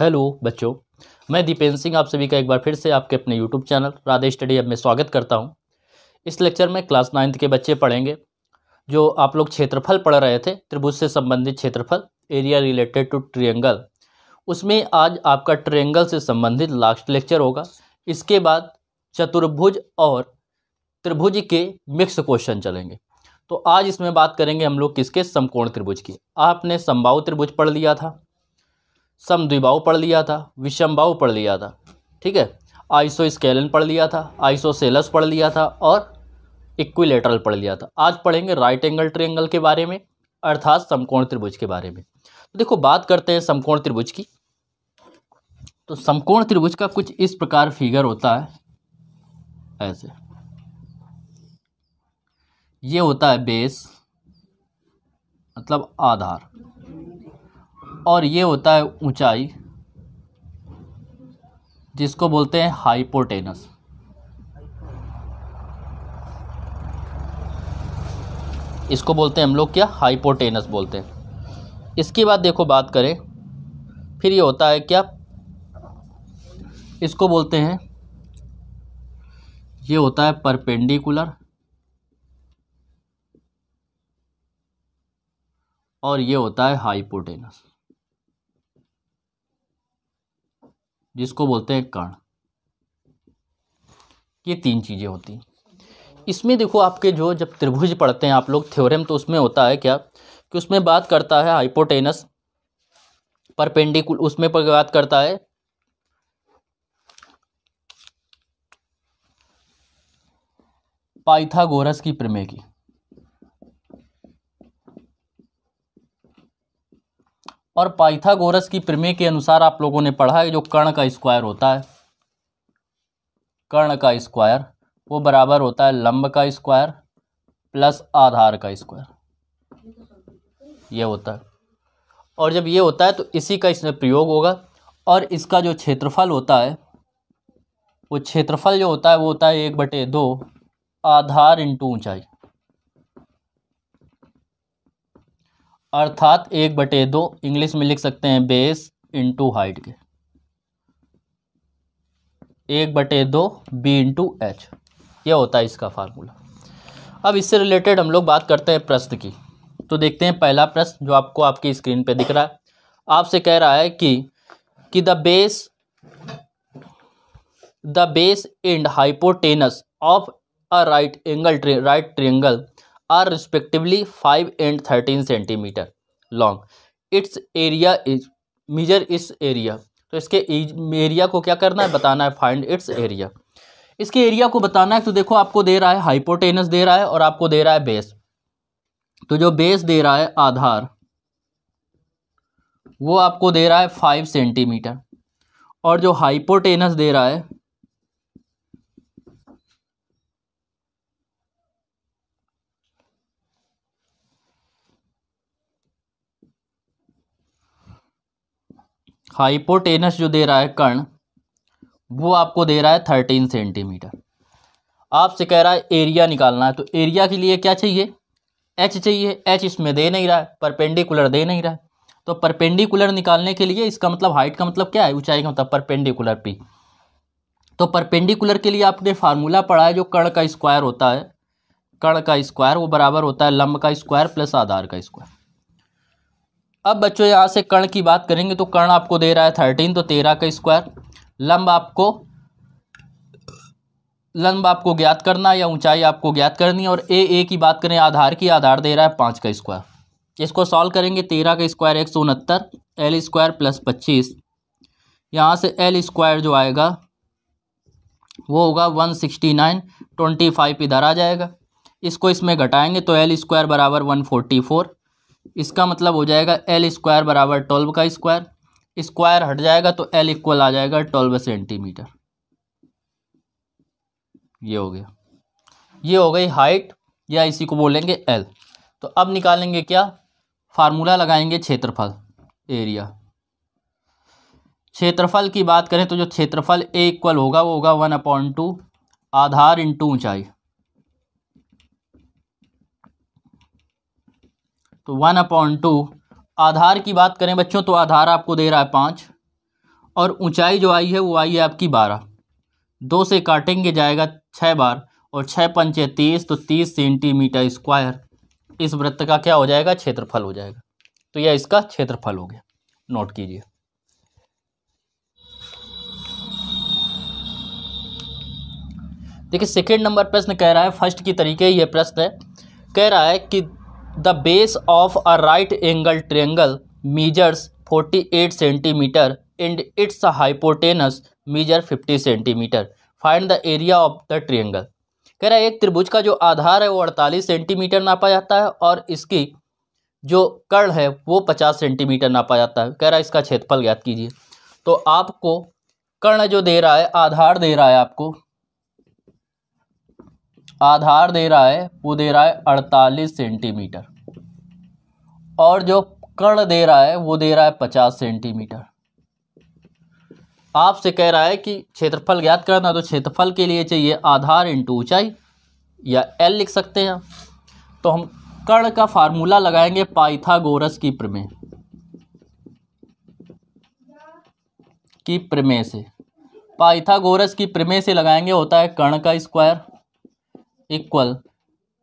hello बच्चों मैं दीपेंद्र सिंह आप सभी का एक बार फिर से आपके अपने यूट्यूब चैनल राधे स्टडी अब में स्वागत करता हूं इस लेक्चर में क्लास नाइन्थ के बच्चे पढ़ेंगे जो आप लोग क्षेत्रफल पढ़ रहे थे त्रिभुज से संबंधित क्षेत्रफल एरिया रिलेटेड टू ट्रियंगल उसमें आज आपका ट्रियंगल से संबंधित लास्ट लेक्चर होगा इसके बाद चतुर्भुज और त्रिभुज के मिक्स क्वेश्चन चलेंगे तो आज इसमें बात करेंगे हम लोग किसके समकोण त्रिभुज की आपने संभाव त्रिभुज पढ़ लिया था समद्विबाहु पढ़ लिया था विषम विषमबाहु पढ़ लिया था ठीक है आइसो स्केलन पढ़ लिया था सेलस पढ़ लिया था और इक्विलेटरल पढ़ लिया था आज पढ़ेंगे राइट एंगल ट्रेंगल के बारे में अर्थात समकोण त्रिभुज के बारे में तो देखो बात करते हैं समकोण त्रिभुज की तो समकोण त्रिभुज का कुछ इस प्रकार फिगर होता है ऐसे ये होता है बेस मतलब आधार और ये होता है ऊंचाई जिसको बोलते हैं हाइपोटेनस इसको बोलते हैं हम लोग क्या हाइपोटेनस बोलते हैं इसके बाद देखो बात करें फिर ये होता है क्या इसको बोलते हैं ये होता है परपेंडिकुलर और ये होता है हाइपोटेनस जिसको बोलते हैं कण ये तीन चीज़ें होती इसमें देखो आपके जो जब त्रिभुज पढ़ते हैं आप लोग थ्योरम तो उसमें होता है क्या कि उसमें बात करता है हाइपोटेनस परपेंडिकुल उसमें पर बात करता है पाइथागोरस की प्रमेय की और पाइथागोरस की प्रमेय के अनुसार आप लोगों ने पढ़ा है जो कर्ण का स्क्वायर होता है कर्ण का स्क्वायर वो बराबर होता है लंब का स्क्वायर प्लस आधार का स्क्वायर ये होता है और जब ये होता है तो इसी का इसमें प्रयोग होगा और इसका जो क्षेत्रफल होता है वो क्षेत्रफल जो होता है वो होता है एक बटे दो आधार इंटू ऊंचाई अर्थात एक बटे दो इंग्लिश में लिख सकते हैं बेस इंटू हाइट के एक बटे दो बी इंटू एच यह होता है इसका फार्मूला अब इससे रिलेटेड हम लोग बात करते हैं प्रश्न की तो देखते हैं पहला प्रश्न जो आपको आपकी स्क्रीन पे दिख रहा है आपसे कह रहा है कि कि the base the base and hypotenuse of a right angle right triangle are respectively five and thirteen centimetre long its area is measure इस एरिया तो इसके एरिया को क्या करना है बताना है फाइंड इट्स एरिया इसके एरिया को बताना है तो देखो आपको दे रहा है हाइपोटेनस दे रहा है और आपको दे रहा है बेस तो जो बेस दे रहा है आधार वो आपको दे रहा है फाइव सेंटीमीटर और जो हाइपोटेनस दे रहा है हाइपोटेनस जो दे रहा है कर्ण वो आपको दे रहा है थर्टीन सेंटीमीटर आपसे कह रहा है एरिया निकालना है तो एरिया के लिए क्या चाहिए एच चाहिए एच इसमें दे नहीं रहा है परपेंडिकुलर दे नहीं रहा है तो परपेंडिकुलर निकालने के लिए इसका मतलब हाइट का मतलब क्या है ऊंचाई का मतलब परपेंडिकुलर पी तो परपेंडिकुलर के लिए आपने फार्मूला पढ़ा है जो कण का स्क्वायर होता है कण का स्क्वायर वो बराबर होता है लंब का स्क्वायर प्लस आधार का स्क्वायर अब बच्चों यहाँ से कर्ण की बात करेंगे तो कर्ण आपको दे रहा है थर्टीन तो तेरह का स्क्वायर लंब आपको लंब आपको ज्ञात करना या ऊंचाई आपको ज्ञात करनी है और ए ए की बात करें आधार की आधार दे रहा है पाँच का स्क्वायर इसको सॉल्व करेंगे तेरह का स्क्वायर एक सौ उनहत्तर एल स्क्वायर प्लस पच्चीस यहाँ से एल स्क्वायर जो आएगा वो होगा one sixty nine twenty five इधर आ जाएगा इसको इसमें घटाएंगे तो एल स्क्वायर बराबर वन फोर्टी फोर इसका मतलब हो जाएगा एल स्क्वायर बराबर ट्वेल्व का स्क्वायर स्क्वायर हट जाएगा तो एल इक्वल आ जाएगा ट्वेल्व सेंटीमीटर ये हो गया ये हो गई हाइट या इसी को बोलेंगे एल तो अब निकालेंगे क्या फार्मूला लगाएंगे क्षेत्रफल एरिया क्षेत्रफल की बात करें तो जो क्षेत्रफल ए इक्वल होगा वो होगा वन अपॉइंट टू आधार इंटू ऊंचाई तो वन अपॉन टू आधार की बात करें बच्चों तो आधार आपको दे रहा है पाँच और ऊंचाई जो आई है वो आई है आपकी बारह दो से काटेंगे जाएगा छः बार और छः पंचे तीस तो तीस सेंटीमीटर स्क्वायर इस वृत्त का क्या हो जाएगा क्षेत्रफल हो जाएगा तो यह इसका क्षेत्रफल हो गया नोट कीजिए देखिए सेकेंड नंबर प्रश्न कह रहा है फर्स्ट की तरीके ये प्रश्न है कह रहा है कि the base of a right angle triangle measures 48 centimetre and its hypotenuse measure 50 centimetre find the area of the triangle कह रहा है एक त्रिभुज का जो आधार है वो 48 सेंटीमीटर नापा जाता है और इसकी जो कर्ण है वो 50 सेंटीमीटर नापा जाता है कह रहा है इसका क्षेत्रफल ज्ञात कीजिए तो आपको कर्ण जो दे रहा है आधार दे रहा है आपको आधार दे रहा है वो दे रहा है 48 सेंटीमीटर और जो कर्ण दे रहा है वो दे रहा है पचास सेंटीमीटर आपसे कह रहा है कि क्षेत्रफल ज्ञात करना तो क्षेत्रफल के लिए चाहिए आधार इंटू ऊंचाई या एल लिख सकते हैं तो हम कर्ण का फार्मूला लगाएंगे पाइथागोरस की प्रमेय की प्रमेय से पाइथागोरस की प्रमेय से लगाएंगे होता है कर्ण का स्क्वायर इक्वल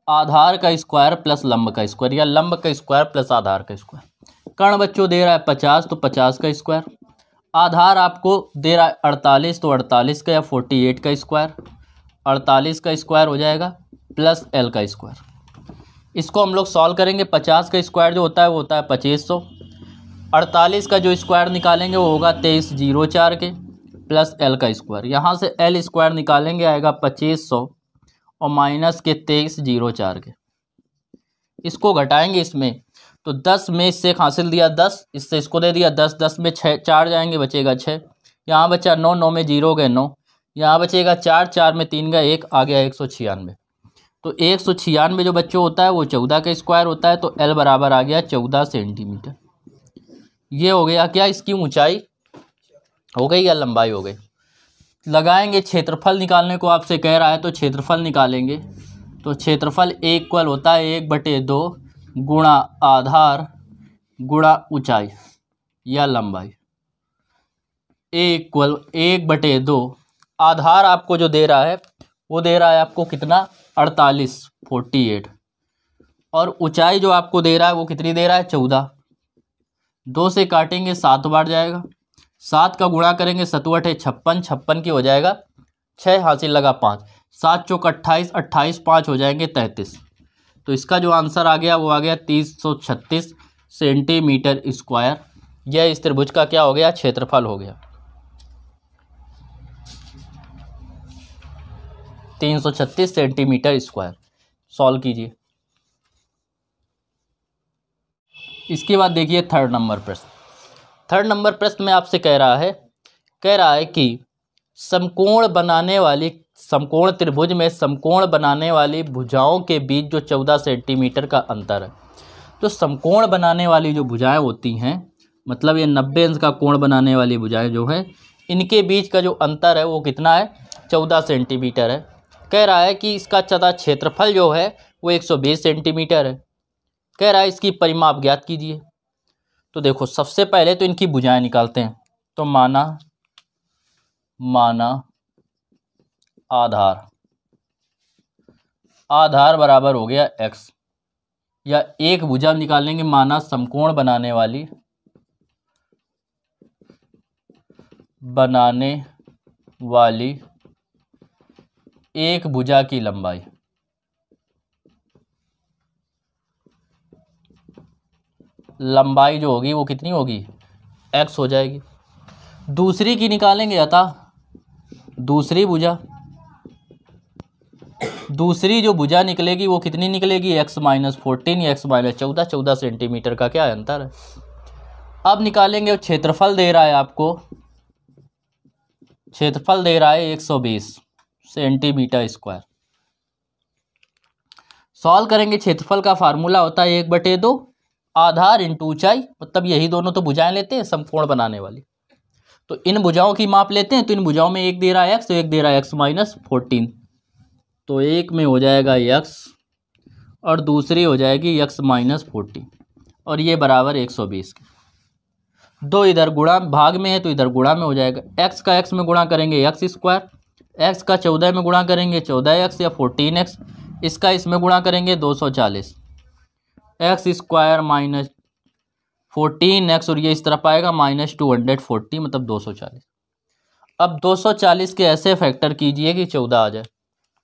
आधार का स्क्वायर प्लस लंब का स्क्वायर या लंब का स्क्वायर प्लस आधार का स्क्वायर कर्ण बच्चों दे रहा है पचास तो पचास का स्क्वायर आधार आपको दे रहा है अड़तालीस तो अड़तालीस का या फोर्टी एट का स्क्वायर अड़तालीस का स्क्वायर हो जाएगा प्लस एल का स्क्वायर इसको हम लोग सॉल्व करेंगे पचास का स्क्वायर जो होता है वो होता है पच्चीस सौ अड़तालीस का जो स्क्वायर निकालेंगे वो होगा तेईस जीरो चार के प्लस एल का स्क्वायर यहाँ से एल स्क्वायर निकालेंगे आएगा पच्चीस सौ और माइनस के तेईस जीरो चार के इसको घटाएंगे इसमें तो दस में इससे हासिल दिया दस इससे इसको दे दिया दस दस में छः चार जाएंगे बचेगा छः यहाँ बचा नौ नौ में जीरो गए नौ यहाँ बचेगा चार चार में तीन गए एक आ गया एक सौ छियानवे तो एक सौ छियानवे जो बच्चों होता है वो चौदह का स्क्वायर होता है तो एल बराबर आ गया चौदह सेंटीमीटर ये हो गया क्या इसकी ऊँचाई हो गई या लंबाई हो गई लगाएंगे क्षेत्रफल निकालने को आपसे कह रहा है तो क्षेत्रफल निकालेंगे तो क्षेत्रफल इक्वल होता है एक बटे दो गुणा आधार गुणा ऊंचाई या लंबाई इक्वल एक बटे दो आधार आपको जो दे रहा है वो दे रहा है आपको कितना अड़तालीस फोर्टी एट और ऊंचाई जो आपको दे रहा है वो कितनी दे रहा है चौदह दो से काटेंगे सात बार जाएगा सात का गुणा करेंगे सतुअठ छप्पन छप्पन की हो जाएगा छः हासिल लगा पाँच सात चौक अट्ठाईस अट्ठाईस पाँच हो जाएंगे तैंतीस तो इसका जो आंसर आ गया वो आ गया तीस सौ छत्तीस सेंटीमीटर स्क्वायर यह इस त्रिभुज का क्या हो गया क्षेत्रफल हो गया तीन सौ छत्तीस सेंटीमीटर स्क्वायर सॉल्व कीजिए इसके बाद देखिए थर्ड नंबर प्रश्न थर्ड नंबर प्रश्न में आपसे कह रहा है कह रहा है कि समकोण बनाने वाली समकोण त्रिभुज में समकोण बनाने वाली भुजाओं के बीच जो चौदह सेंटीमीटर का अंतर है तो समकोण बनाने वाली जो भुजाएं होती हैं मतलब ये नब्बे अंश का कोण बनाने वाली भुजाएं जो हैं इनके बीच का जो अंतर है वो कितना है चौदह सेंटीमीटर है कह रहा है कि इसका चदा क्षेत्रफल जो है वो एक सौ बीस सेंटीमीटर है कह रहा है इसकी परिमाप ज्ञात कीजिए तो देखो सबसे पहले तो इनकी भुजाएं निकालते हैं तो माना माना आधार आधार बराबर हो गया एक्स या एक भुजा निकाल लेंगे माना समकोण बनाने वाली बनाने वाली एक भुजा की लंबाई लंबाई जो होगी वो कितनी होगी एक्स हो जाएगी दूसरी की निकालेंगे अतः दूसरी भुजा दूसरी जो भुजा निकलेगी वो कितनी निकलेगी एक्स माइनस फोर्टीन या एक्स माइनस चौदह चौदह सेंटीमीटर का क्या अंतर है अब निकालेंगे क्षेत्रफल दे रहा है आपको क्षेत्रफल दे रहा है एक सौ बीस सेंटीमीटर स्क्वायर सॉल्व करेंगे क्षेत्रफल का फार्मूला होता है एक बटे दो आधार इंटू ऊंचाई मतलब यही दोनों तो भुजाएं लेते हैं समकोण बनाने वाली तो इन भुजाओं की माप लेते हैं तो इन भुजाओं में एक दे रहा है एक्स तो एक दे रहा है एक्स माइनस फोर्टीन तो एक में हो जाएगा यक्स और दूसरी हो जाएगी यक्स माइनस फोर्टीन और ये बराबर एक सौ बीस की दो इधर गुणा भाग में है तो इधर गुणा में हो जाएगा एक्स का एक्स में गुणा करेंगे एक्स स्क्वायर एक्स का चौदह में गुणा करेंगे चौदह एक्स या फोर्टीन एक्स इसका इसमें गुणा करेंगे दो सौ चालीस X square minus fourteen X और ये इस तरफ आएगा माइनस टू हंड्रेड फोर्टी मतलब दो सौ चालीस अब दो सौ चालीस के ऐसे फैक्टर कीजिए कि चौदह आ जाए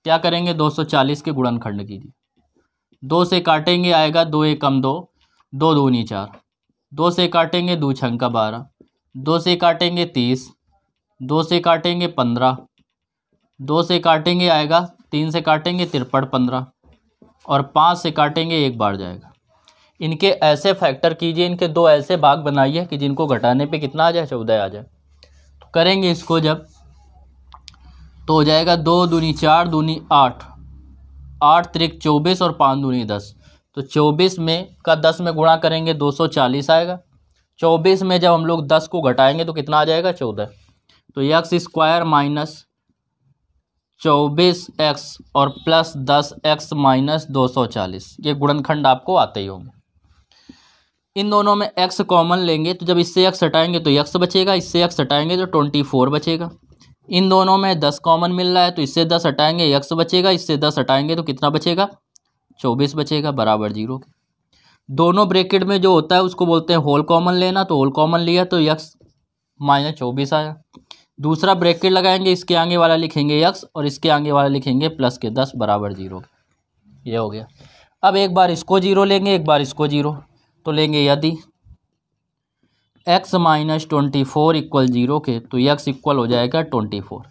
क्या करेंगे दो सौ चालीस के गुणनखंड कीजिए दो से काटेंगे आएगा दो एक कम दो दो दूनी चार दो से काटेंगे दो छंका बारह दो से काटेंगे तीस दो से काटेंगे पंद्रह दो से काटेंगे आएगा तीन से काटेंगे तिरपन पंद्रह और पाँच से काटेंगे एक बार जाएगा इनके ऐसे फैक्टर कीजिए इनके दो ऐसे भाग बनाइए कि जिनको घटाने पे कितना आ जाए चौदह आ जाए तो करेंगे इसको जब तो हो जाएगा दो दूनी चार दूनी आठ आठ त्रिक चौबीस और पाँच दूनी दस तो चौबीस में का दस में गुणा करेंगे दो सौ चालीस आएगा चौबीस में जब हम लोग दस को घटाएंगे तो कितना आ जाएगा चौदह तो यक्स स्क्वायर माइनस चौबीस एक्स और प्लस दस एक्स माइनस दो सौ चालीस ये गुणनखंड आपको आते ही होंगे इन दोनों में एक्स कॉमन लेंगे तो जब इससे एक्स हटाएंगे तो एक्स बचेगा इससे एक्स हटाएंगे तो ट्वेंटी फोर बचेगा इन दोनों में दस कॉमन मिल रहा है तो इससे दस हटाएंगे एक्स बचेगा इससे दस हटाएंगे तो कितना बचेगा चौबीस बचेगा बराबर जीरो दोनों ब्रेकेट में जो होता है उसको बोलते हैं होल कॉमन लेना तो होल कॉमन लिया तो यक्स माइनस चौबीस आया दूसरा ब्रेकेट लगाएंगे इसके आगे वाला लिखेंगे यक्स और इसके आगे वाला लिखेंगे प्लस के दस बराबर जीरो ये हो गया अब एक बार इसको जीरो लेंगे एक बार इसको जीरो तो लेंगे यदि X minus twenty four equal zero के तो x इक्वल हो जाएगा ट्वेंटी फोर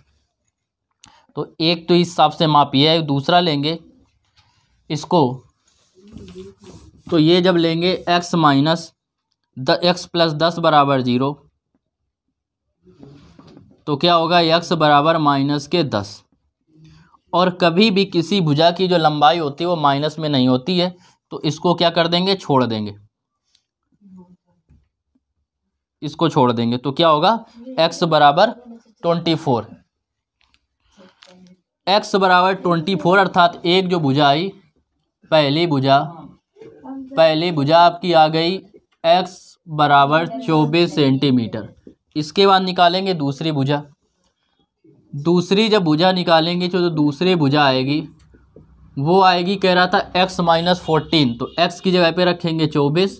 तो एक तो इस हिसाब से माप ये है दूसरा लेंगे इसको तो ये जब लेंगे एक्स माइनस द एक्स प्लस दस बराबर ज़ीरो तो क्या होगा x बराबर माइनस के दस और कभी भी किसी भुजा की जो लंबाई होती है वो माइनस में नहीं होती है तो इसको क्या कर देंगे छोड़ देंगे इसको छोड़ देंगे तो क्या होगा एक्स बराबर ट्वेंटी फोर एक्स बराबर ट्वेंटी फोर अर्थात एक जो भुजा आई पहली भुजा पहली भुजा आपकी आ गई एक्स बराबर चौबीस सेंटीमीटर इसके बाद निकालेंगे दूसरी भुजा दूसरी जब भुजा निकालेंगे तो जो दूसरी भुजा आएगी वो आएगी कह रहा था x माइनस फोर्टीन तो x की जगह पे रखेंगे चौबीस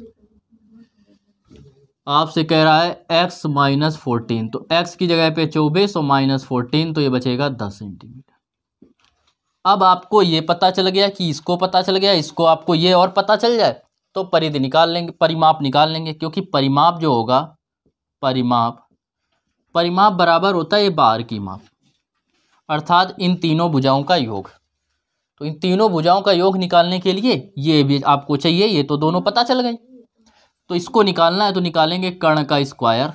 आपसे कह रहा है x माइनस फोर्टीन तो x की जगह पे चौबीस और माइनस फोर्टीन तो ये बचेगा दस सेंटीमीटर अब आपको ये पता चल गया कि इसको पता चल गया इसको आपको ये और पता चल जाए तो परिधि निकाल लेंगे परिमाप निकाल लेंगे क्योंकि परिमाप जो होगा परिमाप परिमाप बराबर होता है ये बार की माप अर्थात इन तीनों भुजाओं का योग तो इन तीनों भुजाओं का योग निकालने के लिए ये भी आपको चाहिए ये तो दोनों पता चल गई तो इसको निकालना है तो निकालेंगे कर्ण का स्क्वायर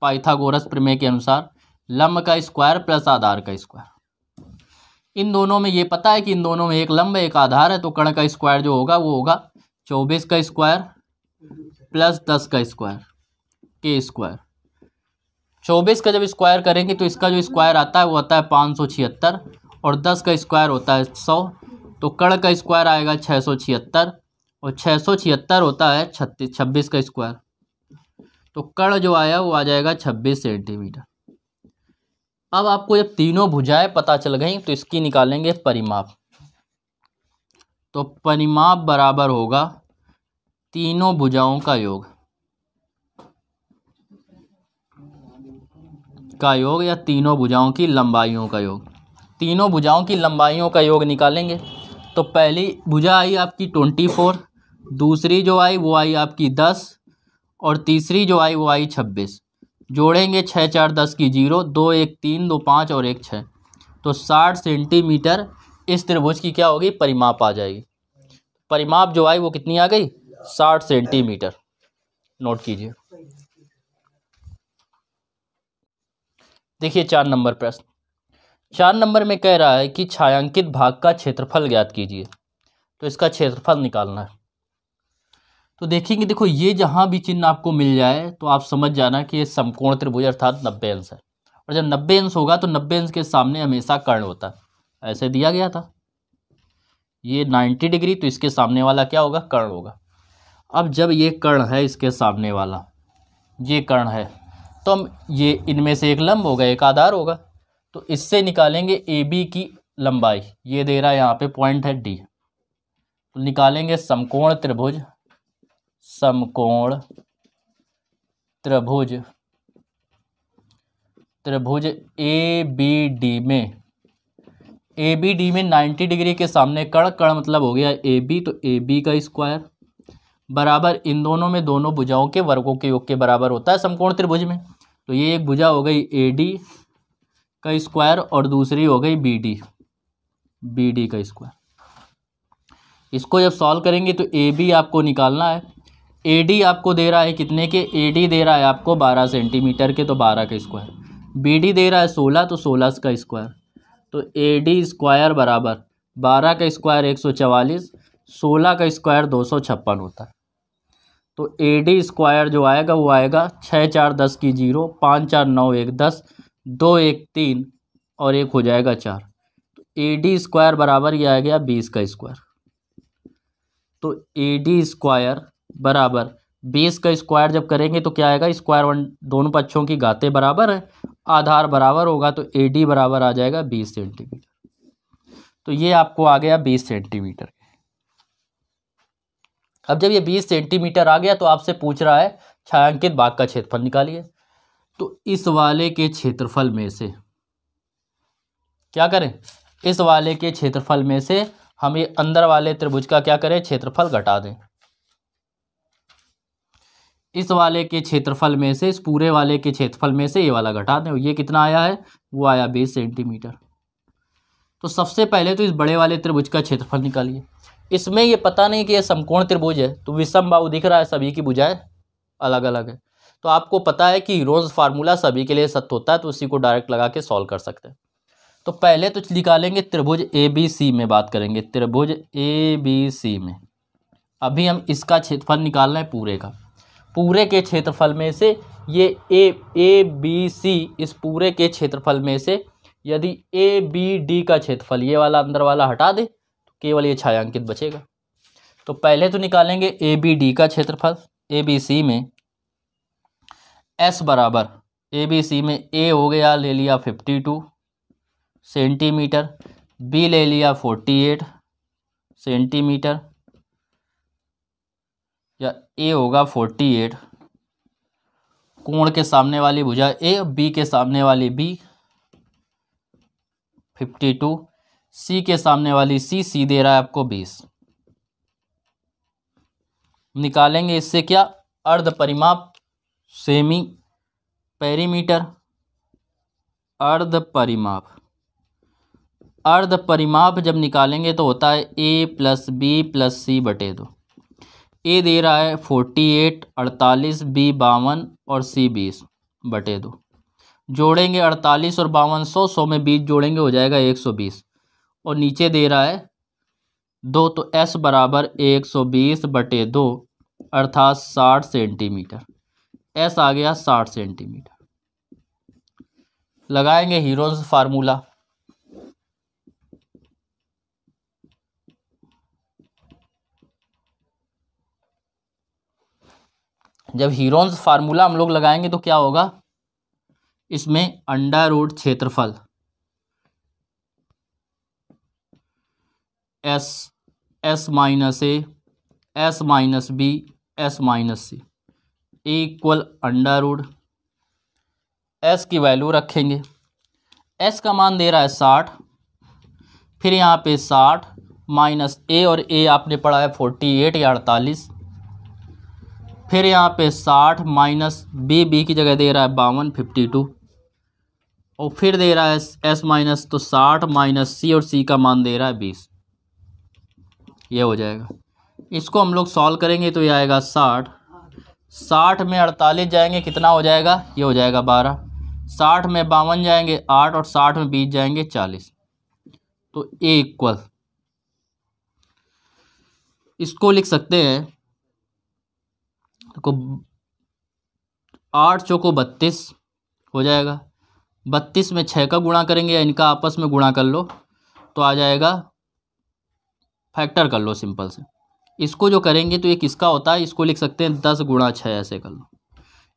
पाइथागोरस प्रमेय के अनुसार लंब का स्क्वायर प्लस आधार का स्क्वायर इन दोनों में ये पता है कि इन दोनों में एक लंब एक आधार है तो कर्ण का स्क्वायर जो होगा वो होगा चौबीस का स्क्वायर प्लस दस का स्क्वायर के स्क्वायर चौबीस का जब स्क्वायर करेंगे तो इसका जो स्क्वायर आता है वो आता है पाँच सौ छिहत्तर और दस का स्क्वायर होता है सौ तो कर्ण का स्क्वायर आएगा छः सौ छिहत्तर और छः सौ छिहत्तर होता है छत्तीस छब्बीस का स्क्वायर तो कर्ण जो आया वो आ जाएगा छब्बीस सेंटीमीटर अब आपको जब तीनों भुजाएं पता चल गई तो इसकी निकालेंगे परिमाप तो परिमाप बराबर होगा तीनों भुजाओं का योग का योग या तीनों भुजाओं की लंबाइयों का योग तीनों भुजाओं की लंबाइयों का योग निकालेंगे तो पहली भुजा आई आपकी ट्वेंटी फोर दूसरी जो आई वो आई आपकी दस और तीसरी जो आई वो आई छब्बीस जोड़ेंगे छः चार दस की जीरो दो एक तीन दो पाँच और एक छः तो साठ सेंटीमीटर इस त्रिभुज की क्या होगी परिमाप आ जाएगी परिमाप जो आई वो कितनी आ गई साठ सेंटीमीटर नोट कीजिए देखिए चार नंबर प्रश्न चार नंबर में कह रहा है कि छायांकित भाग का क्षेत्रफल ज्ञात कीजिए तो इसका क्षेत्रफल निकालना है तो देखेंगे देखो ये जहाँ भी चिन्ह आपको मिल जाए तो आप समझ जाना कि ये समकोण त्रिभुज अर्थात नब्बे अंश है और जब नब्बे अंश होगा तो नब्बे अंश के सामने हमेशा कर्ण होता है ऐसे दिया गया था ये नाइन्टी डिग्री तो इसके सामने वाला क्या होगा कर्ण होगा अब जब ये कर्ण है इसके सामने वाला ये कर्ण है तो हम ये इनमें से एक लंब होगा एक आधार होगा तो इससे निकालेंगे ए बी की लंबाई ये दे रहा है यहाँ पे पॉइंट है डी तो निकालेंगे समकोण त्रिभुज समकोण त्रिभुज त्रिभुज ए बी डी में ए बी डी में 90 डिग्री के सामने कड़ कड़ मतलब हो गया ए बी तो ए बी का स्क्वायर बराबर इन दोनों में दोनों भुजाओं के वर्गों के योग के बराबर होता है समकोण त्रिभुज में तो ये एक भुजा हो गई ए डी का स्क्वायर और दूसरी हो गई बी डी बी डी का स्क्वायर इसको जब सॉल्व करेंगे तो ए बी आपको निकालना है ए डी आपको दे रहा है कितने के ए डी दे रहा है आपको बारह सेंटीमीटर के तो बारह का स्क्वायर बी डी दे रहा है सोलह तो सोलह का स्क्वायर तो ए डी स्क्वायर बराबर बारह का स्क्वायर एक सौ चवालीस सोलह का स्क्वायर दो सौ छप्पन होता है तो ए डी स्क्वायर जो आएगा वो आएगा छः चार दस की जीरो पाँच चार नौ एक दस दो एक तीन और एक हो जाएगा चार तो ए डी स्क्वायर बराबर यह आ गया बीस का स्क्वायर तो ए डी स्क्वायर बराबर बीस का स्क्वायर जब करेंगे तो क्या आएगा स्क्वायर वन दोनों पक्षों की गाते बराबर है आधार बराबर होगा तो ए डी बराबर आ जाएगा बीस सेंटीमीटर तो ये आपको आ गया बीस सेंटीमीटर अब जब ये बीस सेंटीमीटर आ गया तो आपसे पूछ रहा है छायांकित बाग का क्षेत्रफल निकालिए तो इस वाले के क्षेत्रफल में से क्या करें इस वाले के क्षेत्रफल में से हम ये अंदर वाले त्रिभुज का क्या करें क्षेत्रफल घटा दें इस वाले के क्षेत्रफल में से इस पूरे वाले के क्षेत्रफल में से ये वाला घटा दें ये कितना आया है वो आया बीस सेंटीमीटर तो सबसे पहले तो इस बड़े वाले त्रिभुज का क्षेत्रफल निकालिए इसमें ये पता नहीं कि ये समकोण त्रिभुज है तो विषम बाहु दिख रहा है सभी की बुझाए अलग अलग है तो आपको पता है कि रोज़ फार्मूला सभी के लिए सत्य होता है तो उसी को डायरेक्ट लगा के सॉल्व कर सकते हैं तो पहले तो निकालेंगे त्रिभुज ए बी सी में बात करेंगे त्रिभुज ए बी सी में अभी हम इसका क्षेत्रफल निकालना है पूरे का पूरे के क्षेत्रफल में से ये ए ए बी सी इस पूरे के क्षेत्रफल में से यदि ए बी डी का क्षेत्रफल ये वाला अंदर वाला हटा दे तो केवल ये छायांकित बचेगा तो पहले तो निकालेंगे ए बी डी का क्षेत्रफल ए बी सी में एस बराबर ए बी सी में ए हो गया ले लिया फिफ्टी टू सेंटीमीटर बी ले लिया फोर्टी एट सेंटीमीटर या ए होगा फोर्टी एट कोण के सामने वाली भुजा ए बी के सामने वाली बी फिफ्टी टू सी के सामने वाली सी सी दे रहा है आपको बीस निकालेंगे इससे क्या अर्ध परिमाप सेमी पेरीमीटर अर्ध परिमाप अर्ध परिमाप जब निकालेंगे तो होता है A plus B plus C बटे दो ए दे रहा है फोर्टी एट अड़तालीस बी बावन और सी बीस बटे दो जोड़ेंगे अड़तालीस और बावन सौ सौ में बीस जोड़ेंगे हो जाएगा एक सौ बीस और नीचे दे रहा है दो तो एस बराबर एक सौ बीस बटे दो अर्थात साठ सेंटीमीटर एस आ गया साठ सेंटीमीटर लगाएंगे हीरोज फार्मूला जब हीरोन्स फार्मूला हम लोग लगाएंगे तो क्या होगा इसमें अंडर रूट क्षेत्रफल S S minus A S minus B S minus C equal under root S की वैल्यू रखेंगे एस का मान दे रहा है साठ फिर यहाँ पे साठ माइनस ए और ए आपने पढ़ा है फोर्टी एट या अड़तालीस फिर यहाँ पे साठ माइनस बी बी की जगह दे रहा है बावन फिफ्टी टू और फिर दे रहा है एस माइनस तो साठ माइनस सी और सी का मान दे रहा है बीस ये हो जाएगा इसको हम लोग सॉल्व करेंगे तो ये आएगा साठ साठ में अड़तालीस जाएंगे कितना हो जाएगा ये हो जाएगा बारह साठ में बावन जाएंगे आठ और साठ में बीस जाएंगे चालीस तो ए इक्वल इसको लिख सकते हैं को आठ चौको बत्तीस हो जाएगा बत्तीस में छः का गुणा करेंगे या इनका आपस में गुणा कर लो तो आ जाएगा फैक्टर कर लो सिंपल से इसको जो करेंगे तो ये किसका होता है इसको लिख सकते हैं दस गुणा छः ऐसे कर लो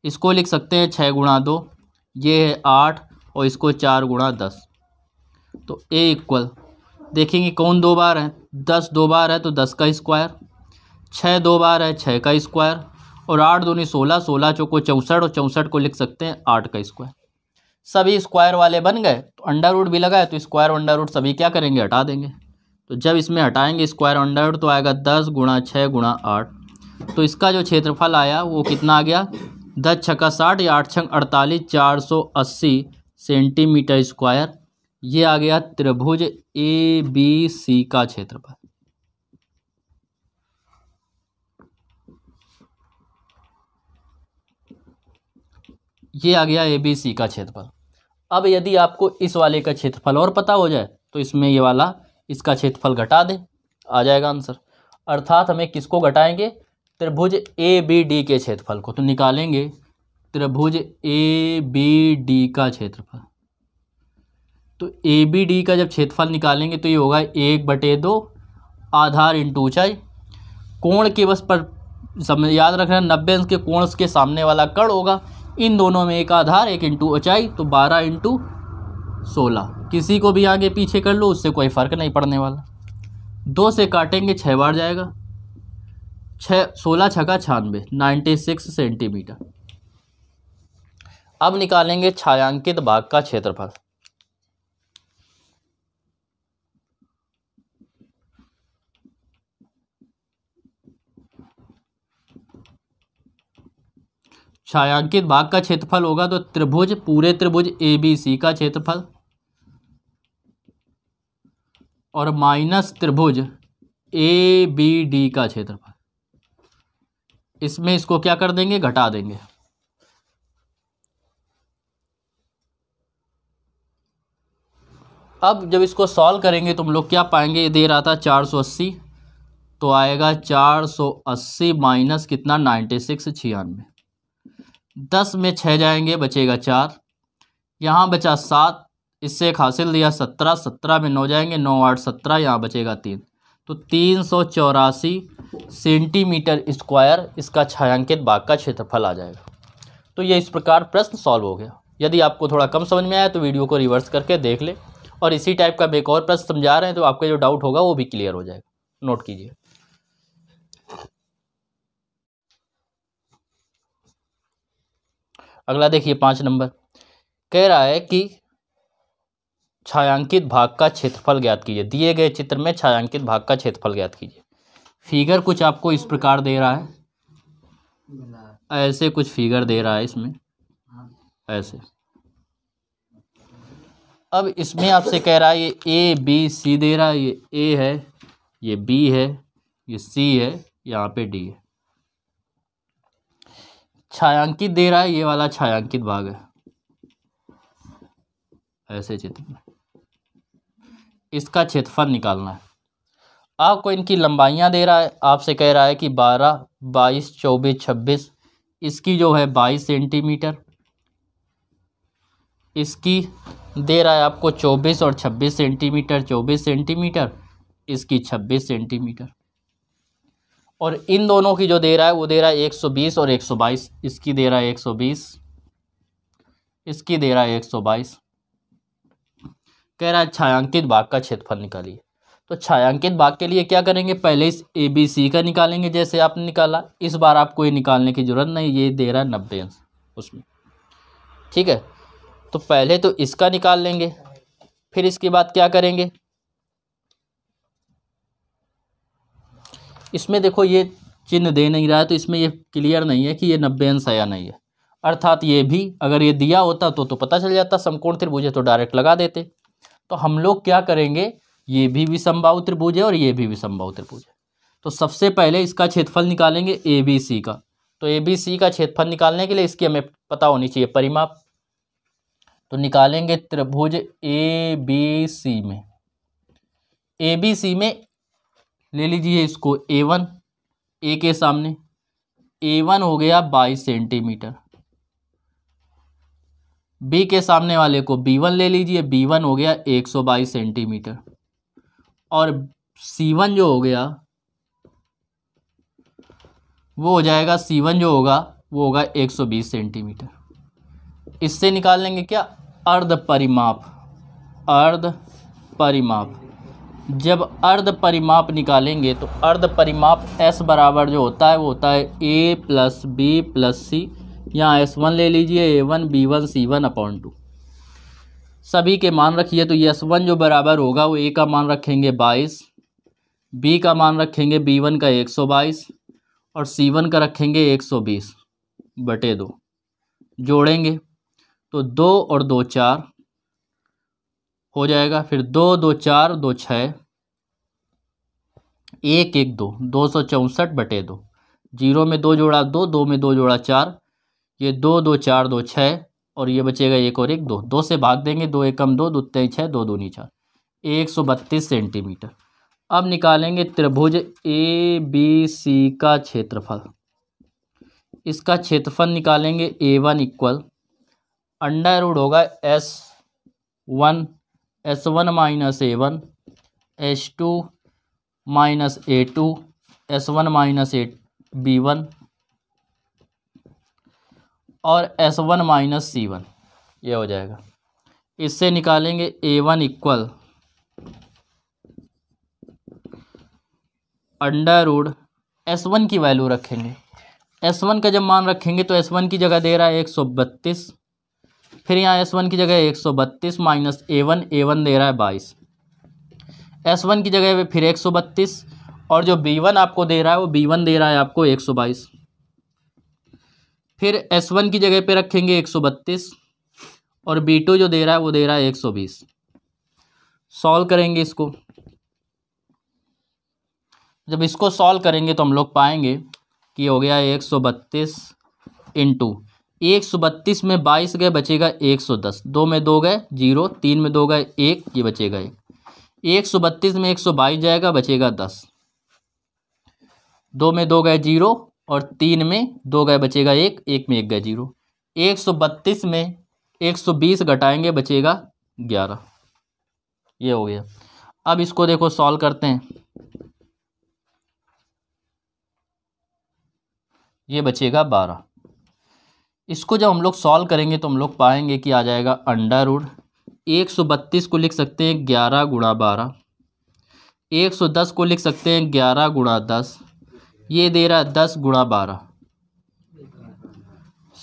इसको लिख सकते हैं छः गुणा दो ये है आठ और इसको चार गुणा दस तो ए इक्वल देखेंगे कौन दो बार है दस दो बार है तो दस का स्क्वायर छः दो बार है छः का स्क्वायर और आठ दूनी सोलह सोलह चौको चौंसठ और चौंसठ को लिख सकते हैं आठ का स्क्वायर सभी स्क्वायर वाले बन गए तो अंडर रूट भी लगाए तो स्क्वायर अंडर रूट सभी क्या करेंगे हटा देंगे तो जब इसमें हटाएंगे स्क्वायर अंडर रूट तो आएगा दस गुणा छः गुणा आठ तो इसका जो क्षेत्रफल आया वो कितना आ गया दस छक्का साठ या आठ छंग अड़तालीस चार सौ अस्सी सेंटीमीटर स्क्वायर ये आ गया त्रिभुज ए बी सी का क्षेत्रफल ये आ गया ए बी सी का क्षेत्रफल अब यदि आपको इस वाले का क्षेत्रफल और पता हो जाए तो इसमें ये वाला इसका क्षेत्रफल घटा दे आ जाएगा आंसर अर्थात हमें किसको घटाएंगे त्रिभुज ए बी डी के क्षेत्रफल को तो निकालेंगे त्रिभुज ए बी डी का क्षेत्रफल तो ए बी डी का जब क्षेत्रफल निकालेंगे तो ये होगा एक बटे दो आधार इंटू ऊंचाई कोण के बस पर समझ याद रखना नब्बे अंश के कोण के सामने वाला कण होगा इन दोनों में एक आधार एक इंटू ऊँचाई तो बारह इंटू सोलह किसी को भी आगे पीछे कर लो उससे कोई फ़र्क नहीं पड़ने वाला दो से काटेंगे छः बार जाएगा छः सोलह छका छानबे नाइन्टी सिक्स सेंटीमीटर अब निकालेंगे छायांकित भाग का क्षेत्रफल छायांकित भाग का क्षेत्रफल होगा तो त्रिभुज पूरे त्रिभुज ए बी सी का क्षेत्रफल और माइनस त्रिभुज ए बी डी का क्षेत्रफल इसमें इसको क्या कर देंगे घटा देंगे अब जब इसको सॉल्व करेंगे तुम लोग क्या पाएंगे ये दे रहा था 480 तो आएगा 480 माइनस कितना 96 सिक्स छियानवे दस में छः जाएंगे बचेगा चार यहाँ बचा सात इससे एक हासिल दिया सत्रह सत्रह में नौ जाएंगे नौ आठ सत्रह यहाँ बचेगा तीन तो तीन सौ चौरासी सेंटीमीटर स्क्वायर इसका छायांकित बाग का क्षेत्रफल आ जाएगा तो ये इस प्रकार प्रश्न सॉल्व हो गया यदि आपको थोड़ा कम समझ में आया तो वीडियो को रिवर्स करके देख ले और इसी टाइप का एक और प्रश्न समझा रहे हैं तो आपका जो डाउट होगा वो भी क्लियर हो जाएगा नोट कीजिए अगला देखिए पाँच नंबर कह रहा है कि छायांकित भाग का क्षेत्रफल ज्ञात कीजिए दिए गए चित्र में छायांकित भाग का क्षेत्रफल ज्ञात कीजिए फिगर कुछ आपको इस प्रकार दे रहा है ऐसे कुछ फिगर दे रहा है इसमें ऐसे अब इसमें आपसे कह रहा है ये ए बी सी दे रहा है ये ए है ये बी है ये सी है यहाँ पे डी है छायांकित दे रहा है ये वाला छायांकित भाग है ऐसे चित्र में इसका क्षेत्रफल निकालना है आपको इनकी लंबाइयाँ दे रहा है आपसे कह रहा है कि बारह बाईस चौबीस छब्बीस इसकी जो है बाईस सेंटीमीटर इसकी दे रहा है आपको चौबीस और छब्बीस सेंटीमीटर चौबीस सेंटीमीटर इसकी छब्बीस सेंटीमीटर और इन दोनों की जो दे रहा है वो दे रहा है 120 और 122 इसकी दे रहा है 120 इसकी दे रहा है 122 कह रहा है छायांकित भाग का क्षेत्रफल निकालिए तो छायांकित भाग के लिए क्या करेंगे पहले इस ए बी सी का निकालेंगे जैसे आपने निकाला इस बार आपको ये निकालने की ज़रूरत नहीं ये दे रहा है नब्बे अंश उसमें ठीक है तो पहले तो इसका निकाल लेंगे फिर इसके बाद क्या करेंगे इसमें देखो ये चिन्ह दे नहीं रहा है तो इसमें ये क्लियर नहीं है कि ये नब्बे अंश है या नहीं है अर्थात ये भी अगर ये दिया होता तो तो पता चल जाता समकोण त्रिभुज है तो डायरेक्ट लगा देते तो हम लोग क्या करेंगे ये भी विसंभाव त्रिभुज है और ये भी विसंभाव त्रिभुज है तो सबसे पहले इसका क्षेत्रफल निकालेंगे ए बी सी का तो ए बी सी का क्षेत्रफल निकालने के लिए इसकी हमें पता होनी चाहिए परिमाप तो निकालेंगे त्रिभुज ए बी सी में ए बी सी में ले लीजिए इसको ए वन ए के सामने ए वन हो गया बाईस सेंटीमीटर बी के सामने वाले को बी वन ले लीजिए बी वन हो गया एक सौ बाईस सेंटीमीटर और सी वन जो हो गया वो हो जाएगा सी वन जो होगा वो होगा एक सौ बीस सेंटीमीटर इससे निकाल लेंगे क्या अर्ध परिमाप अर्ध परिमाप जब अर्ध परिमाप निकालेंगे तो अर्ध परिमाप एस बराबर जो होता है वो होता है A plus B plus C यहाँ एस वन ले लीजिए A one B one C one upon two सभी के मान रखिए तो ये एस वन जो बराबर होगा वो ए का मान रखेंगे बाईस बी का मान रखेंगे बी वन का एक सौ बाईस और सी वन का रखेंगे एक सौ बीस बटे दो जोड़ेंगे तो दो और दो चार हो जाएगा फिर दो दो चार दो छ एक एक दो दो सौ चौंसठ बटे दो जीरो में दो जोड़ा दो दो में दो जोड़ा चार ये दो दो चार दो छः और ये बचेगा एक और एक दो दो से भाग देंगे दो एकम दो दो तेई छः दो दूनी चार एक सौ बत्तीस सेंटीमीटर अब निकालेंगे त्रिभुज ए बी सी का क्षेत्रफल इसका क्षेत्रफल निकालेंगे A one equal under root होगा S one S one minus A one S two minus A two S one minus A B one और S one minus C one ये हो जाएगा इससे निकालेंगे A one equal under root S one की value रखेंगे S one का जब मान रखेंगे तो एस वन की जगह दे रहा है एक सौ बत्तीस फिर यहाँ एस वन की जगह एक सौ बत्तीस minus A one A one दे रहा है बाईस एस वन की जगह फिर एक सौ बत्तीस और जो बी वन आपको दे रहा है वो बी वन दे रहा है आपको एक सौ बाईस फिर एस वन की जगह पे रखेंगे एक सौ बत्तीस और बी टू जो दे रहा है वो दे रहा है एक सौ बीस सॉल्व करेंगे इसको जब इसको सॉल्व करेंगे तो हम लोग पाएंगे कि हो गया एक सौ बत्तीस इंटू एक सौ बत्तीस में बाईस गए बचेगा एक सौ दस दो में दो गए जीरो तीन में दो गए एक ये बचेगा एक एक सौ बत्तीस में एक सौ बाईस जाएगा बचेगा दस दो में दो गए जीरो और तीन में दो गए बचेगा एक एक में एक गए जीरो एक सौ बत्तीस में एक सौ बीस घटाएंगे बचेगा ग्यारह ये हो गया अब इसको देखो सॉल्व करते हैं ये बचेगा बारह इसको जब हम लोग सॉल्व करेंगे तो हम लोग पाएंगे कि आ जाएगा अंडर रूड एक सौ बत्तीस को लिख सकते हैं ग्यारह गुणा बारह एक सौ दस को लिख सकते हैं ग्यारह गुणा दस ये दे रहा है दस गुणा बारह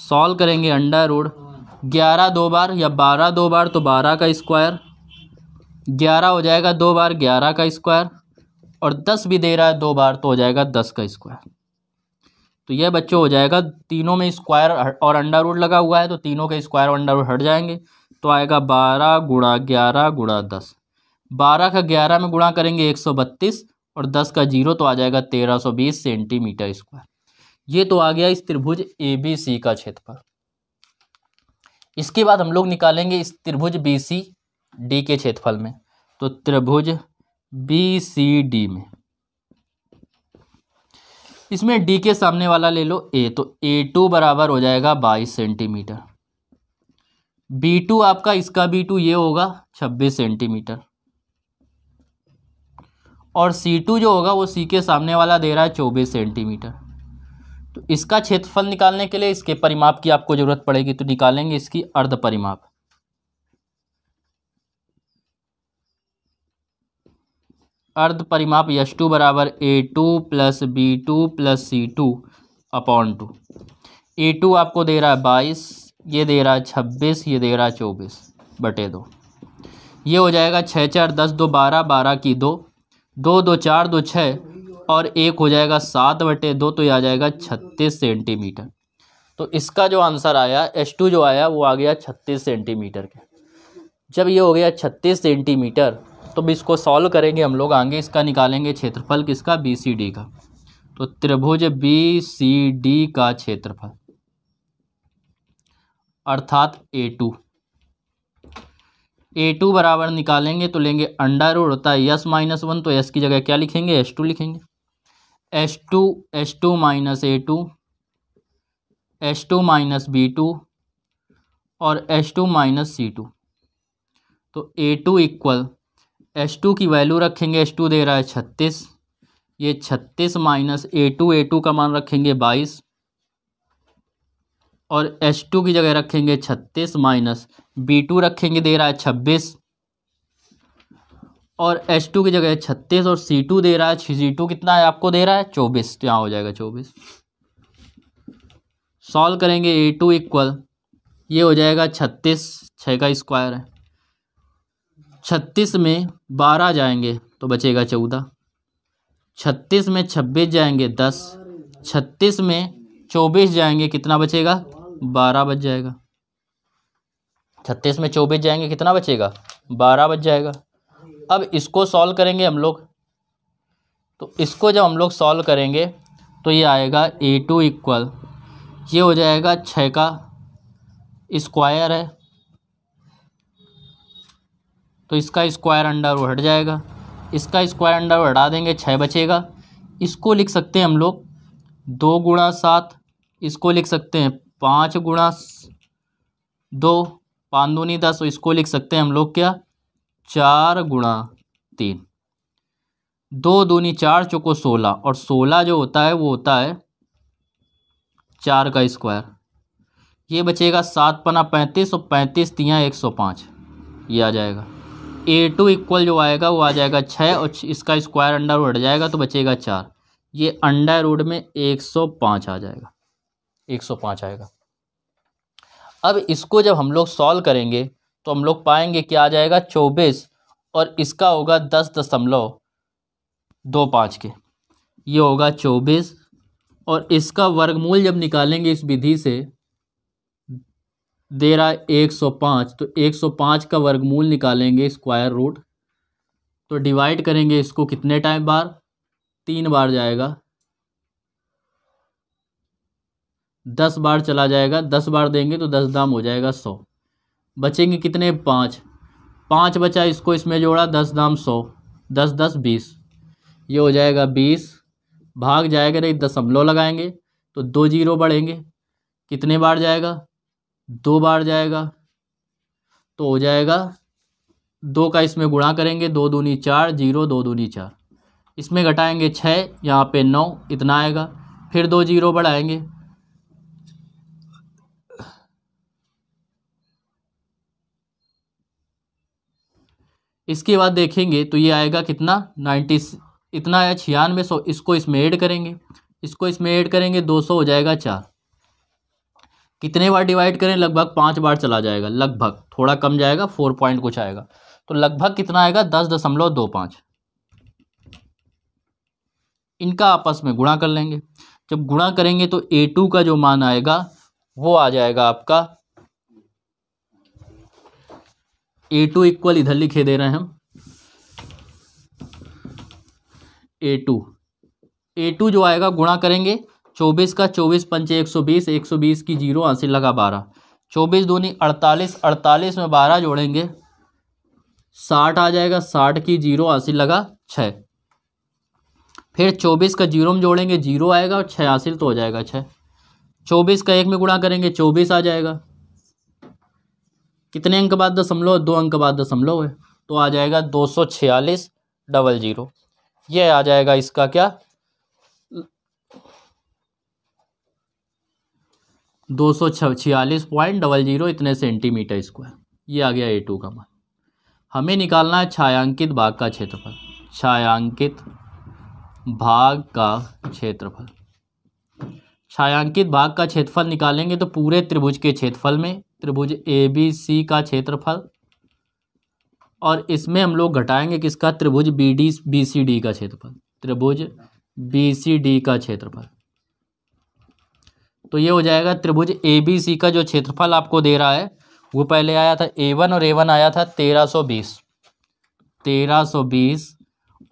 सॉल्व करेंगे अंडर रूड ग्यारह दो बार या बारह दो बार तो बारह का स्क्वायर ग्यारह हो जाएगा दो बार ग्यारह का स्क्वायर और दस भी दे रहा है दो बार तो हो जाएगा दस का स्क्वायर तो यह बच्चों हो जाएगा तीनों में स्क्वायर और अंडर रूट लगा हुआ है तो तीनों के स्क्वायर और अंडर रूट हट जाएंगे तो आएगा बारह गुणा ग्यारह गुणा दस बारह का ग्यारह में गुणा करेंगे एक सौ बत्तीस और दस का जीरो तो आ जाएगा तेरह सौ बीस सेंटीमीटर स्क्वायर ये तो आ गया इस त्रिभुज ए बी सी का क्षेत्रफल इसके बाद हम लोग निकालेंगे इस त्रिभुज बी सी डी के क्षेत्रफल में तो त्रिभुज बी सी डी में इसमें डी के सामने वाला ले लो ए तो ए टू बराबर हो जाएगा बाईस सेंटीमीटर बी टू आपका इसका बी टू ये होगा छब्बीस सेंटीमीटर और सी टू जो होगा वो सी के सामने वाला दे रहा है चौबीस सेंटीमीटर तो इसका क्षेत्रफल निकालने के लिए इसके परिमाप की आपको ज़रूरत पड़ेगी तो निकालेंगे इसकी अर्ध परिमाप अर्ध परिमाप यश टू बराबर A two plus B two plus C two upon two A two आपको दे रहा है बाईस ये दे रहा है छब्बीस ये दे रहा है चौबीस बटे दो ये हो जाएगा छः चार दस दो बारह बारह की दो दो दो चार दो छः और एक हो जाएगा सात बटे दो तो ये आ जाएगा छत्तीस सेंटीमीटर तो इसका जो आंसर आया एस टू जो आया वो आ गया छत्तीस सेंटीमीटर के जब ये हो गया छत्तीस सेंटीमीटर तो अब इसको सॉल्व करेंगे हम लोग आगे इसका निकालेंगे क्षेत्रफल किसका बी सी डी का तो त्रिभुज बी सी डी का क्षेत्रफल अर्थात ए टू ए टू बराबर निकालेंगे तो लेंगे अंडर रूट होता है यस माइनस वन तो एस की जगह क्या लिखेंगे एस टू लिखेंगे S two S two minus A two S two minus B two और S two minus C two तो A two equal S two की वैल्यू रखेंगे एस टू दे रहा है छत्तीस ये छत्तीस minus A two A two का मान रखेंगे बाईस और एस टू की जगह रखेंगे छत्तीस माइनस बी टू रखेंगे दे रहा है छब्बीस और एस टू की जगह छत्तीस और सी टू दे रहा है सी टू कितना है आपको दे रहा है चौबीस तो यहाँ हो जाएगा चौबीस सॉल्व करेंगे ए टू इक्वल ये हो जाएगा छत्तीस छः का स्क्वायर है छत्तीस में बारह जाएंगे तो बचेगा चौदह छत्तीस में छब्बीस जाएंगे दस छत्तीस में चौबीस जाएंगे कितना बचेगा बारह बच जाएगा छत्तीस में चौबीस जाएंगे कितना बचेगा बारह बच जाएगा अब इसको सॉल्व करेंगे हम लोग तो इसको जब हम लोग सॉल्व करेंगे तो ये आएगा ए टू इक्वल ये हो जाएगा छः का स्क्वायर है तो इसका स्क्वायर अंडर वो हट जाएगा इसका स्क्वायर अंडर वो हटा देंगे छः बचेगा इसको लिख सकते हैं हम लोग दो गुणा सात इसको लिख सकते हैं पाँच गुणा दो पाँच दूनी दस तो इसको लिख सकते हैं हम लोग क्या चार गुणा तीन दो दूनी चार चौको सोलह और सोलह जो होता है वो होता है चार का स्क्वायर ये बचेगा सात पना पैंतीस और पैंतीस तियाँ एक सौ पाँच ये आ जाएगा ए टू इक्वल जो आएगा वो आ जाएगा छः और इसका स्क्वायर अंडर रूट हट जाएगा तो बचेगा चार ये अंडर रूट में एक सौ पाँच आ जाएगा एक सौ पाँच आएगा अब इसको जब हम लोग सॉल्व करेंगे तो हम लोग पाएंगे क्या आ जाएगा चौबीस और इसका होगा दस दशमलव दो पाँच के ये होगा चौबीस और इसका वर्गमूल जब निकालेंगे इस विधि से दे रहा है एक सौ पाँच तो एक सौ पाँच का वर्गमूल निकालेंगे स्क्वायर रूट तो डिवाइड करेंगे इसको कितने टाइम बार तीन बार जाएगा दस बार चला जाएगा दस बार देंगे तो दस दाम हो जाएगा सौ बचेंगे कितने पाँच पाँच बचा इसको इसमें जोड़ा दस दाम सौ दस दस बीस ये हो जाएगा बीस भाग जाएगा नहीं दशमलव लगाएंगे तो दो जीरो बढ़ेंगे कितने बार जाएगा दो बार जाएगा तो हो जाएगा दो का इसमें गुणा करेंगे दो दूनी चार जीरो दो दूनी चार इसमें घटाएंगे छः यहाँ पे नौ इतना आएगा फिर दो जीरो बढ़ाएंगे इसके बाद देखेंगे तो ये आएगा कितना नाइन्टी इतना आया छियानवे सौ इसको इसमें ऐड करेंगे इसको इसमें ऐड करेंगे दो सौ हो जाएगा चार कितने बार डिवाइड करें लगभग पाँच बार चला जाएगा लगभग थोड़ा कम जाएगा फोर पॉइंट कुछ आएगा तो लगभग कितना आएगा दस दशमलव दो पाँच इनका आपस में गुणा कर लेंगे जब गुणा करेंगे तो ए टू का जो मान आएगा वो आ जाएगा आपका ए टू इक्वल इधर लिखे दे रहे हैं हम ए टू ए टू जो आएगा गुणा करेंगे चौबीस का चौबीस पंचे एक सौ बीस एक सौ बीस की जीरो आंसर लगा बारह चौबीस दूनी अड़तालीस अड़तालीस में बारह जोड़ेंगे साठ आ जाएगा साठ की जीरो आंसर लगा छः फिर चौबीस का जीरो में जोड़ेंगे जीरो आएगा और छः हासिल तो हो जाएगा छः चौबीस का एक में गुणा करेंगे चौबीस आ जाएगा कितने अंक बाद दशमलव दो अंक बाद दशमलव है तो आ जाएगा दो सौ छियालीस डबल जीरो ये आ जाएगा इसका क्या दो सौ छियालीस पॉइंट डबल जीरो इतने सेंटीमीटर स्क्वायर ये आ गया ए टू का मान हमें निकालना है छायांकित भाग का क्षेत्रफल छायांकित भाग का क्षेत्रफल छायांकित भाग का क्षेत्रफल निकालेंगे तो पूरे त्रिभुज के क्षेत्रफल में त्रिभुज ए बी सी का क्षेत्रफल और इसमें हम लोग घटाएंगे किसका त्रिभुज B D B C D का क्षेत्रफल त्रिभुज बी सी डी का क्षेत्रफल तो ये हो जाएगा त्रिभुज ए बी सी का जो क्षेत्रफल आपको दे रहा है वो पहले आया था ए वन और ए वन आया था तेरह सौ बीस तेरह सौ बीस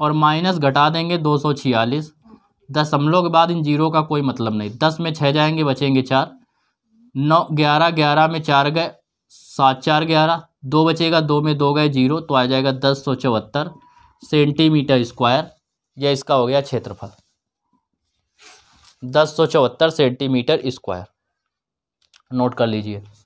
और माइनस घटा देंगे दो सौ छियालीस दशमलव के बाद इन जीरो का कोई मतलब नहीं दस में छः जाएंगे बचेंगे चार नौ ग्यारह ग्यारह में चार गए सात चार ग्यारह दो बचेगा दो में दो गए जीरो तो आ जाएगा दस सौ चौहत्तर सेंटीमीटर स्क्वायर यह इसका हो गया क्षेत्रफल दस सौ चौहत्तर सेंटीमीटर स्क्वायर नोट कर लीजिए